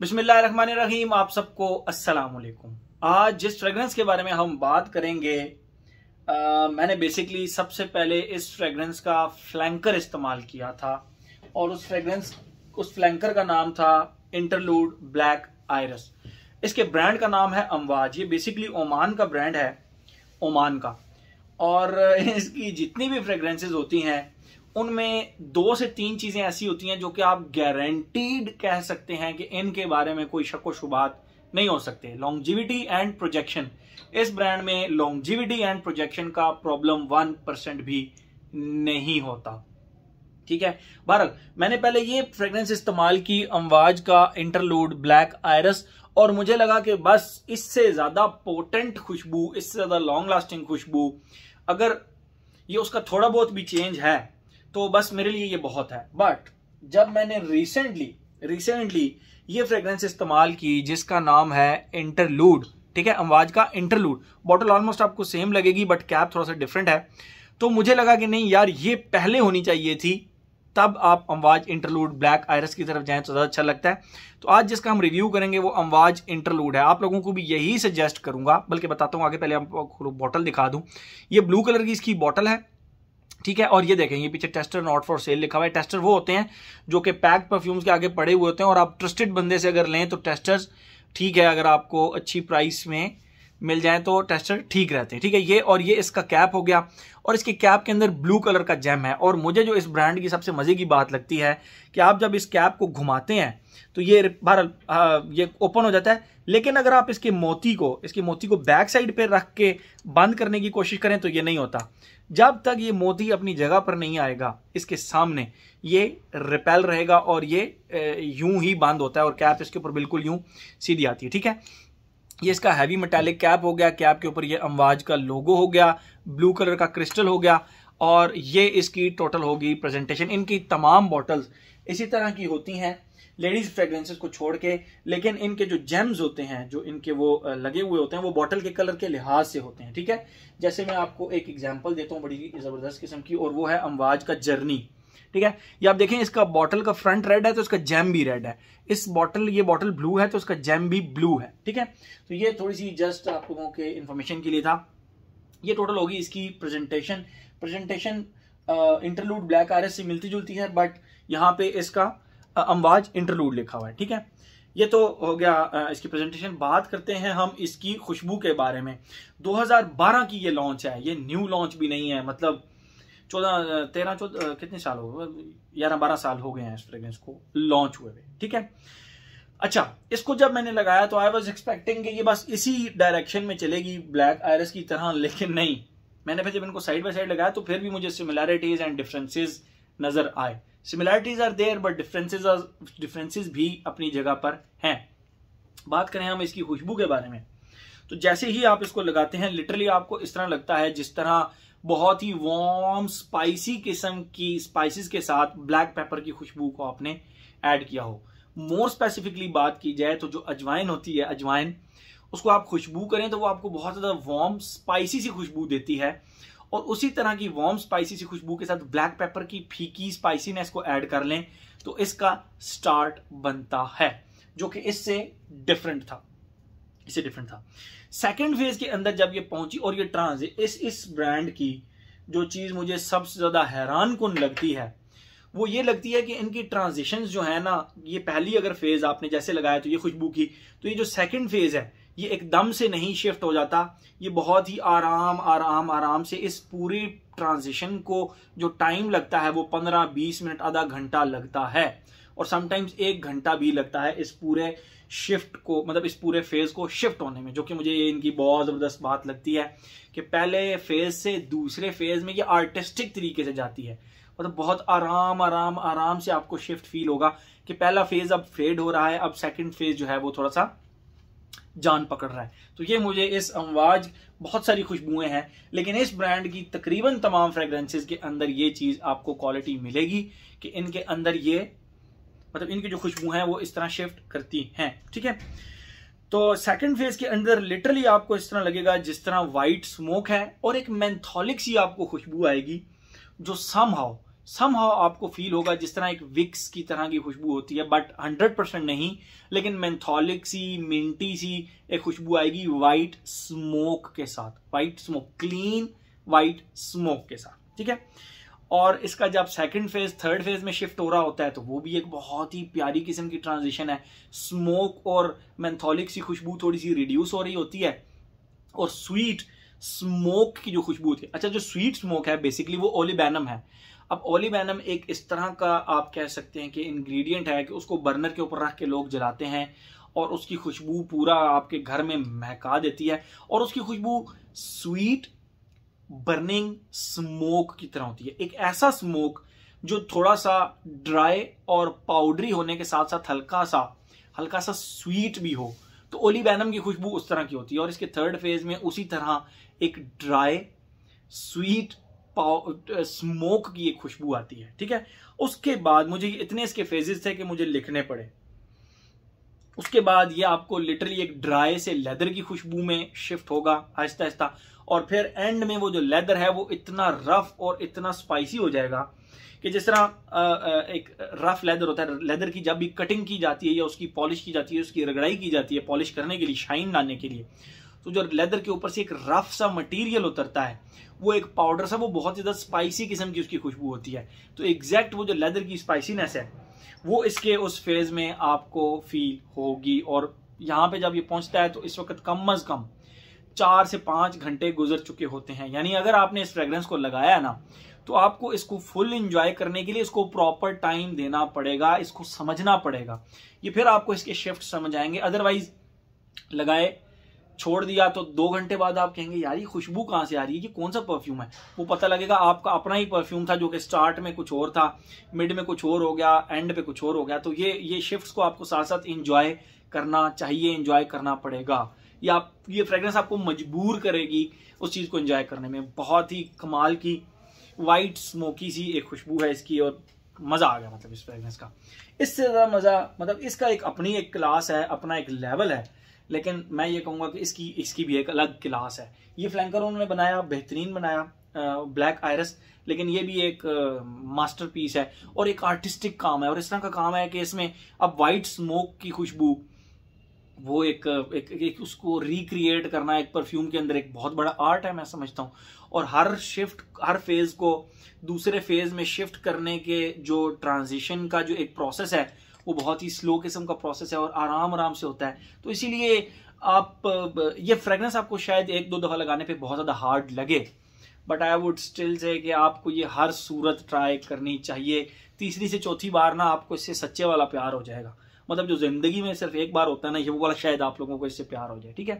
बिस्मिल्लाहिर्रहमानिर्रहीम आप सबको अस्सलाम वालेकुम आज जिस फ्रेगरेंस के बारे में हम बात करेंगे आ, मैंने बेसिकली सबसे पहले इस फ्रेगरेंस का फ्लैंकर इस्तेमाल किया था और उस फ्रेगरेंस उस फ्लैंकर का नाम था इंटरलूड ब्लैक आयरस इसके ब्रांड का नाम है अमवाज ये बेसिकली ओमान का ब्रांड है ओमान का और इसकी जितनी भी फ्रेगरेंसेज होती हैं उनमें दो से तीन चीज़ें ऐसी होती हैं जो कि आप गारंटीड कह सकते हैं कि इनके बारे में कोई शक व शुबात नहीं हो सकते लॉन्गजिविटी एंड प्रोजेक्शन इस ब्रांड में लॉन्गजिविटी एंड प्रोजेक्शन का प्रॉब्लम वन परसेंट भी नहीं होता ठीक है भारत मैंने पहले ये फ्रेग्रेंस इस्तेमाल की अमवाज का इंटरलूड ब्लैक आयरस और मुझे लगा कि बस इससे ज़्यादा पोटेंट खुशबू इससे ज़्यादा लॉन्ग लास्टिंग खुशबू अगर ये उसका थोड़ा बहुत भी चेंज है तो बस मेरे लिए ये बहुत है बट जब मैंने रिसेंटली रिसेंटली ये फ्रेग्रेंस इस्तेमाल की जिसका नाम है इंटरलूड ठीक है अमवाज का इंटरलूड बॉटल ऑलमोस्ट आपको सेम लगेगी बट कैप थोड़ा सा डिफरेंट है तो मुझे लगा कि नहीं यार ये पहले होनी चाहिए थी तब आप अमवाज इंटरलूड ब्लैक आयरस की तरफ जाएं तो ज़्यादा अच्छा लगता है तो आज जिसका हम रिव्यू करेंगे वो अमवाज इंटरलूड है आप लोगों को भी यही सजेस्ट करूंगा बल्कि बताता हूँ आगे पहले आपको बॉटल दिखा दूँ ये ब्लू कलर की इसकी बॉटल है ठीक है और ये देखें ये पीछे टेस्टर नॉट फॉर सेल लिखा हुआ है टेस्टर वो होते हैं जो कि पैक परफ्यूम्स के आगे पड़े हुए होते हैं और आप ट्रस्टेड बंदे से अगर लें तो टेस्टर्स ठीक है अगर आपको अच्छी प्राइस में मिल जाए तो टेस्टर ठीक रहते हैं ठीक है ये और ये इसका कैप हो गया और इसके कैप के अंदर ब्लू कलर का जैम है और मुझे जो इस ब्रांड की सबसे मज़े की बात लगती है कि आप जब इस कैप को घुमाते हैं तो ये बहर हाँ, ये ओपन हो जाता है लेकिन अगर आप इसके मोती को इसकी मोती को बैक साइड पर रख के बंद करने की कोशिश करें तो ये नहीं होता जब तक ये मोती अपनी जगह पर नहीं आएगा इसके सामने ये रिपेल रहेगा और ये यूं ही बंद होता है और कैप इसके ऊपर बिल्कुल यूं सीधी आती है ठीक है ये इसका हैवी मेटालिक कैप हो गया कैप के ऊपर ये अमवाज का लोगो हो गया ब्लू कलर का क्रिस्टल हो गया और ये इसकी टोटल होगी प्रेजेंटेशन इनकी तमाम बॉटल्स इसी तरह की होती हैं लेडीज फ्रेग्रेंसेस को छोड़ के लेकिन इनके जो जेम्स होते हैं जो इनके वो लगे हुए होते हैं वो बॉटल के कलर के लिहाज से होते हैं ठीक है जैसे मैं आपको एक एग्जाम्पल देता हूँ बड़ी ज़बरदस्त किस्म की और वो है अमवाज का जर्नी ठीक है ये आप देखें इसका बॉटल का फ्रंट रेड है तो इसका जैम भी रेड है इस बॉटल ये बॉटल ब्लू है तो उसका जैम भी ब्लू है ठीक है तो ये थोड़ी सी जस्ट आप लोगों के इन्फॉर्मेशन के लिए था ये टोटल होगी इसकी प्रेजेंटेशन प्रेजेंटेशन इंटरलूड ब्लैक आर से मिलती जुलती है बट यहाँ पे इसका अम्बाज इंटरलूड लिखा हुआ है ठीक है ये तो हो गया इसकी प्रेजेंटेशन बात करते हैं हम इसकी खुशबू के बारे में 2012 की ये लॉन्च है ये न्यू लॉन्च भी नहीं है मतलब चौदह तेरह चौदह कितने साल हो गए ग्यारह बारह साल हो गए हैं इस फ्रेग्रेंस को लॉन्च हुए हुए ठीक है अच्छा इसको जब मैंने लगाया तो आई वॉज एक्सपेक्टिंग कि ये बस इसी डायरेक्शन में चलेगी ब्लैक आयरस की तरह लेकिन नहीं मैंने फिर जब इनको साइड बाय साइड लगाया तो फिर भी मुझे सिमिलैरिटीज एंड डिफरेंसेज नजर आए similarities are there but differences are differences भी अपनी जगह पर हैं बात करें हम इसकी खुशबू के बारे में तो जैसे ही आप इसको लगाते हैं लिटरली आपको इस तरह लगता है जिस तरह बहुत ही वार्म स्पाइसी किस्म की स्पाइसेस के साथ ब्लैक पेपर की खुशबू को आपने ऐड किया हो मोर स्पेसिफिकली बात की जाए तो जो अजवाइन होती है अजवाइन उसको आप खुशबू करें तो वो आपको बहुत ज़्यादा वार्म स्पाइसी सी खुशबू देती है और उसी तरह की वार्म स्पाइसी सी खुशबू के साथ ब्लैक पेपर की फीकी स्पाइसीनेस को ऐड कर लें तो इसका स्टार्ट बनता है जो कि इससे डिफरेंट था इससे डिफरेंट था सेकेंड फेज के अंदर जब ये पहुंची और ये ट्रांस इस इस ब्रांड की जो चीज़ मुझे सबसे ज़्यादा हैरान कन लगती है वो ये लगती है कि इनकी ट्रांजिशन जो है ना ये पहली अगर फेज़ आपने जैसे लगाया तो ये खुशबू की तो ये जो सेकेंड फेज़ है ये एकदम से नहीं शिफ्ट हो जाता ये बहुत ही आराम आराम आराम से इस पूरी ट्रांजिशन को जो टाइम लगता है वो पंद्रह बीस मिनट आधा घंटा लगता है और समटाइम्स एक घंटा भी लगता है इस पूरे शिफ्ट को मतलब इस पूरे फेज़ को शिफ्ट होने में जो कि मुझे इनकी बहुत ज़बरदस्त बात लगती है कि पहले फेज़ से दूसरे फेज़ में ये आर्टिस्टिक तरीके से जाती है मतलब बहुत आराम आराम आराम से आपको शिफ्ट फील होगा कि पहला फेज़ अब फेड हो रहा है अब सेकेंड फेज़ जो है वो थोड़ा सा जान पकड़ रहा है तो ये मुझे इस अमवाज बहुत सारी खुशबुएं हैं लेकिन इस ब्रांड की तकरीबन तमाम फ्रेगरेंसेस के अंदर ये चीज़ आपको क्वालिटी मिलेगी कि इनके अंदर ये मतलब इनकी जो खुशबू है वो इस तरह शिफ्ट करती हैं ठीक है तो सेकंड फेज के अंदर लिटरली आपको इस तरह लगेगा जिस तरह वाइट स्मोक है और एक मैंथोलिक सी आपको खुशबू आएगी जो सम हाउ सम हाउ आपको फील होगा जिस तरह एक विक्स की तरह की खुशबू होती है बट हंड्रेड परसेंट नहीं लेकिन मैंथोलिक सी मिंटी सी एक खुशबू आएगी वाइट स्मोक के साथ white smoke clean white smoke के साथ ठीक है और इसका जब सेकंड फेज थर्ड फेज में शिफ्ट हो रहा होता है तो वो भी एक बहुत ही प्यारी किस्म की ट्रांजिशन है स्मोक और मैंथोलिक सी खुशबू थोड़ी सी रिड्यूस हो रही होती है और स्वीट स्मोक की जो खुशबू थी अच्छा जो स्वीट स्मोक है बेसिकली वो ओलिबैनम है अब ओलिबैनम एक इस तरह का आप कह सकते हैं कि इंग्रेडिएंट है कि उसको बर्नर के ऊपर रख के लोग जलाते हैं और उसकी खुशबू पूरा आपके घर में महका देती है और उसकी खुशबू स्वीट बर्निंग स्मोक की तरह होती है एक ऐसा स्मोक जो थोड़ा सा ड्राई और पाउडरी होने के साथ साथ हल्का सा हल्का सा स्वीट भी हो तो बैनम की खुशबू उस तरह की होती है और इसके थर्ड फेज में उसी तरह एक ड्राई स्वीट स्मोक की एक खुशबू आती है ठीक है उसके बाद मुझे इतने इसके फेजेस थे कि मुझे लिखने पड़े उसके बाद ये आपको लिटरली एक ड्राई से लेदर की खुशबू में शिफ्ट होगा आहिस्ता आहिस्ता और फिर एंड में वो जो लेदर है वो इतना रफ और इतना स्पाइसी हो जाएगा कि जिस तरह एक रफ लेदर होता है लेदर की जब भी कटिंग की जाती है या उसकी पॉलिश की जाती है उसकी रगड़ाई की जाती है पॉलिश करने के लिए शाइन लाने के लिए तो जो लेदर के ऊपर से एक रफ सा मटेरियल उतरता है वो एक पाउडर सा वो बहुत ज़्यादा स्पाइसी किस्म की उसकी खुशबू होती है तो एग्जैक्ट वो जो लेदर की स्पाइसीनेस है वो इसके उस फेज़ में आपको फील होगी और यहाँ पे जब ये पहुंचता है तो इस वक्त कम अज़ कम चार से पांच घंटे गुजर चुके होते हैं यानी अगर आपने इस फ्रेग्रेंस को लगाया ना तो आपको इसको फुल इंजॉय करने के लिए इसको प्रॉपर टाइम देना पड़ेगा इसको समझना पड़ेगा ये फिर आपको इसके शिफ्ट समझ आएंगे अदरवाइज लगाए छोड़ दिया तो दो घंटे बाद आप कहेंगे यार ये खुशबू कहाँ से आ रही है ये कौन सा परफ्यूम है वो पता लगेगा आपका अपना ही परफ्यूम था जो कि स्टार्ट में कुछ और था मिड में कुछ और हो गया एंड पे कुछ और हो गया तो ये ये शिफ्ट्स को आपको साथ साथ इंजॉय करना चाहिए इंजॉय करना पड़ेगा या आप ये फ्रेगरेंस आपको मजबूर करेगी उस चीज़ को एंजॉय करने में बहुत ही कमाल की वाइट स्मोकी सी एक खुशबू है इसकी और मज़ा आ गया मतलब इस फ्रेगरेंस का इससे ज़्यादा मज़ा मतलब इसका एक अपनी एक क्लास है अपना एक लेवल है लेकिन मैं ये कहूँगा कि इसकी इसकी भी एक अलग क्लास है ये फ्लैंकर उन्होंने बनाया बेहतरीन बनाया ब्लैक आयरस लेकिन ये भी एक मास्टरपीस है और एक आर्टिस्टिक काम है और इस तरह का काम है कि इसमें अब वाइट स्मोक की खुशबू वो एक एक, एक उसको रिक्रिएट करना एक परफ्यूम के अंदर एक बहुत बड़ा आर्ट है मैं समझता हूँ और हर शिफ्ट हर फेज़ को दूसरे फेज़ में शिफ्ट करने के जो ट्रांजिशन का जो एक प्रोसेस है वो बहुत ही स्लो किस्म का प्रोसेस है और आराम आराम से होता है तो इसीलिए आप ये फ्रेगरेंस आपको शायद एक दो दफ़ा लगाने पे बहुत ज़्यादा हार्ड लगे but I would still say कि आपको ये हर सूरत ट्राई करनी चाहिए तीसरी से चौथी बार ना आपको इससे सच्चे वाला प्यार हो जाएगा मतलब जो ज़िंदगी में सिर्फ एक बार होता है ना ये वो वाला शायद आप लोगों को इससे प्यार हो जाए ठीक है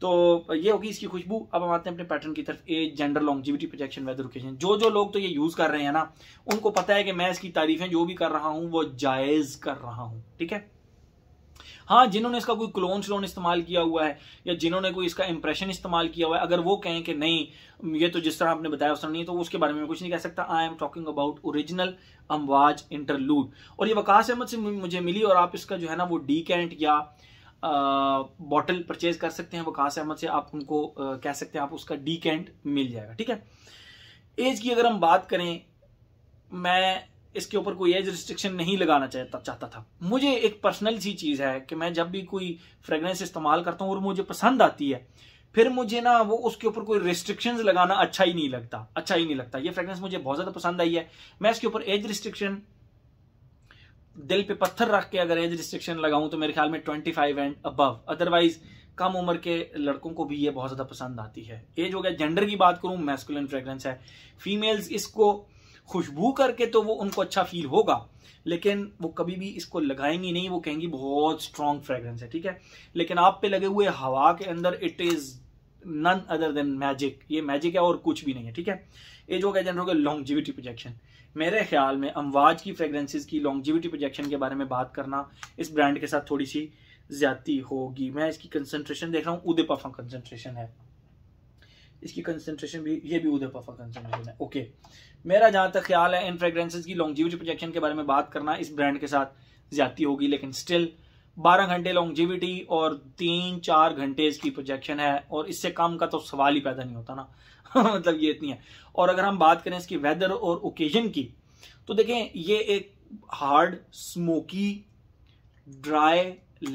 तो ये होगी इसकी खुशबू अब हम आते हैं अपने पैटर्न की तरफ a gender longevity projection weather occasion जो जो लोग तो ये यूज़ कर रहे हैं ना उनको पता है कि मैं इसकी तारीफें जो भी कर रहा हूँ वो जायज़ कर रहा हूँ ठीक है हाँ जिन्होंने इसका कोई क्लोन स्लोन इस्तेमाल किया हुआ है या जिन्होंने कोई इसका इंप्रेशन इस्तेमाल किया हुआ है अगर वो कहें कि नहीं ये तो जिस तरह आपने बताया उस तरह नहीं तो उसके बारे में कुछ नहीं कह सकता I am talking about original Amouage Interlude और ये वकास अहमद से मुझे मिली और आप इसका जो है ना वो डी कैंट या बॉटल परचेज कर सकते हैं वकास अहमद से आप उनको आ, कह सकते हैं आप उसका डी कैंट मिल जाएगा ठीक है एज की अगर हम बात करें मैं इसके ऊपर कोई एज रिस्ट्रिक्शन नहीं लगाना चाहता चाहता था मुझे एक पर्सनल सी चीज़ है कि मैं जब भी कोई फ्रेगरेंस इस्तेमाल करता हूँ और मुझे पसंद आती है फिर मुझे ना वो उसके ऊपर कोई रिस्ट्रिक्शंस लगाना अच्छा ही नहीं लगता अच्छा ही नहीं लगता ये फ्रेगरेंस मुझे बहुत ज़्यादा पसंद आई है मैं इसके ऊपर एज रिस्ट्रिक्शन दिल पे पत्थर रख के अगर एज रिस्ट्रिक्शन लगाऊं तो मेरे ख्याल में twenty five and above otherwise कम उम्र के लड़कों को भी ये बहुत ज़्यादा पसंद आती है एज हो गया जेंडर की बात करूं मैस्कुलिन फ्रेगरेंस है फीमेल्स इसको खुशबू करके तो वो उनको अच्छा फील होगा लेकिन वो कभी भी इसको लगाएंगी नहीं वो कहेंगी बहुत स्ट्रांग फ्रेगरेंस है ठीक है लेकिन आप पे लगे हुए हवा के अंदर it is none other than magic ये मैजिक है और कुछ भी नहीं है ठीक है ये जो एजेंट हो लॉन्गजिविटी प्रोजेक्शन मेरे ख्याल में अमवाज की फ्रेगरेंसेज की लॉन्गजिविटी प्रोजेक्शन के बारे में बात करना इस ब्रांड के साथ थोड़ी सी ज्यादा होगी मैं इसकी कंसनट्रेशन देख रहा हूँ पफा कंसनट्रेशन है इसकी कंसेंट्रेशन भी ये भी पफा कंसेंट्रेशन है ओके मेरा जहाँ तक ख्याल है इन फ्रेग्रेंसेज की लॉन्गजीविटी प्रोजेक्शन के बारे में बात करना इस ब्रांड के साथ ज्यादा होगी लेकिन स्टिल बारह घंटे लॉन्गजिविटी और तीन चार घंटे इसकी प्रोजेक्शन है और इससे कम का तो सवाल ही पैदा नहीं होता ना मतलब ये इतनी है और अगर हम बात करें इसकी वेदर और ओकेजन की तो देखें ये एक hard smoky dry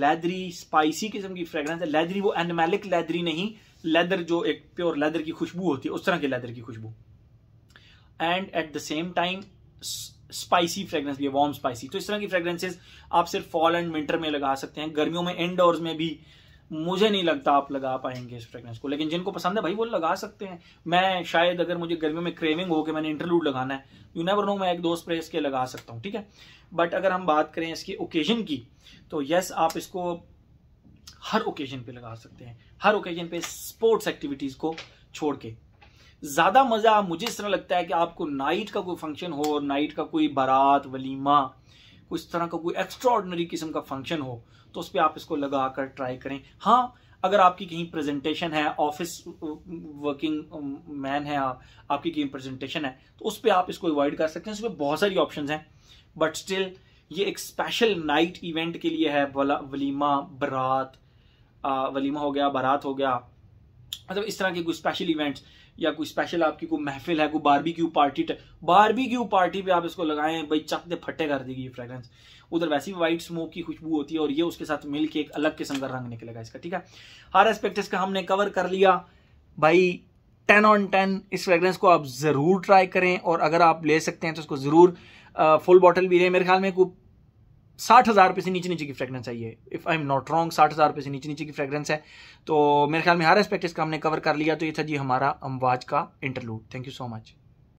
leathery spicy किस्म की फ्रेग्रेंस है लेदरी वो एनमेलिक लेदरी नहीं लेदर जो एक प्योर लेदर की खुशबू होती है उस तरह की लेदर की खुशबू and at the same time spicy fragrance भी है वार्म स्पाइसी तो इस तरह की फ्रेगरेंसेज आप सिर्फ फॉल एंड विंटर में लगा सकते हैं गर्मियों में इनडोर्स में भी मुझे नहीं लगता आप लगा पाएंगे इस फ्रेगरेंस को लेकिन जिनको पसंद है भाई वो लगा सकते हैं मैं शायद अगर मुझे गर्मियों में क्रेविंग हो कि मैंने इंटरलूड लगाना है यू नेवर नो मैं एक दो स्प्रे इसके लगा सकता हूँ ठीक है बट अगर हम बात करें इसके ओकेजन की तो यस आप इसको हर ओकेजन पे लगा सकते हैं हर ओकेजन पे स्पोर्ट्स एक्टिविटीज को छोड़ के ज्यादा मजा मुझे इस तरह लगता है कि आपको नाइट का कोई फंक्शन हो और नाइट का कोई बारात वलीमा कुछ तरह का कोई एक्स्ट्रॉर्डनरी किस्म का फंक्शन हो तो उस पर आप इसको लगा कर ट्राई करें हाँ अगर आपकी कहीं प्रेजेंटेशन है ऑफिस वर्किंग मैन है आप आपकी कहीं प्रेजेंटेशन है तो उस पर आप इसको अवॉइड कर सकते हैं उसमें बहुत सारी ऑप्शन हैं बट स्टिल ये एक स्पेशल नाइट इवेंट के लिए है वलीमा बारात वलीमा हो गया बारात हो गया मतलब इस तरह के कोई स्पेशल इवेंट्स या कोई स्पेशल आपकी कोई महफिल है कोई barbecue party barbecue party पे आप इसको लगाएं भाई चक दे फटे कर देगी ये फ्रेगरेंस उधर वैसी वाइट स्मोक की खुशबू होती है और ये उसके साथ मिलके एक अलग किस्म का रंग निकलेगा इसका ठीक है हर एस्पेक्ट इसका हमने कवर कर लिया भाई टेन ऑन टेन इस फ्रेगरेंस को आप ज़रूर ट्राई करें और अगर आप ले सकते हैं तो उसको ज़रूर फुल बॉटल भी लें मेरे ख्याल में कोई साठ हज़ार रुपये से नीचे नीचे की फ्रेगरेंस है ये if I am not wrong साठ हज़ार रुपये से नीचे नीचे की फ्रेगरेंस है तो मेरे ख्याल में हर एस्पेक्ट इसका हमने कवर कर लिया तो ये था जी हमारा अमवाज का Interlude thank you so much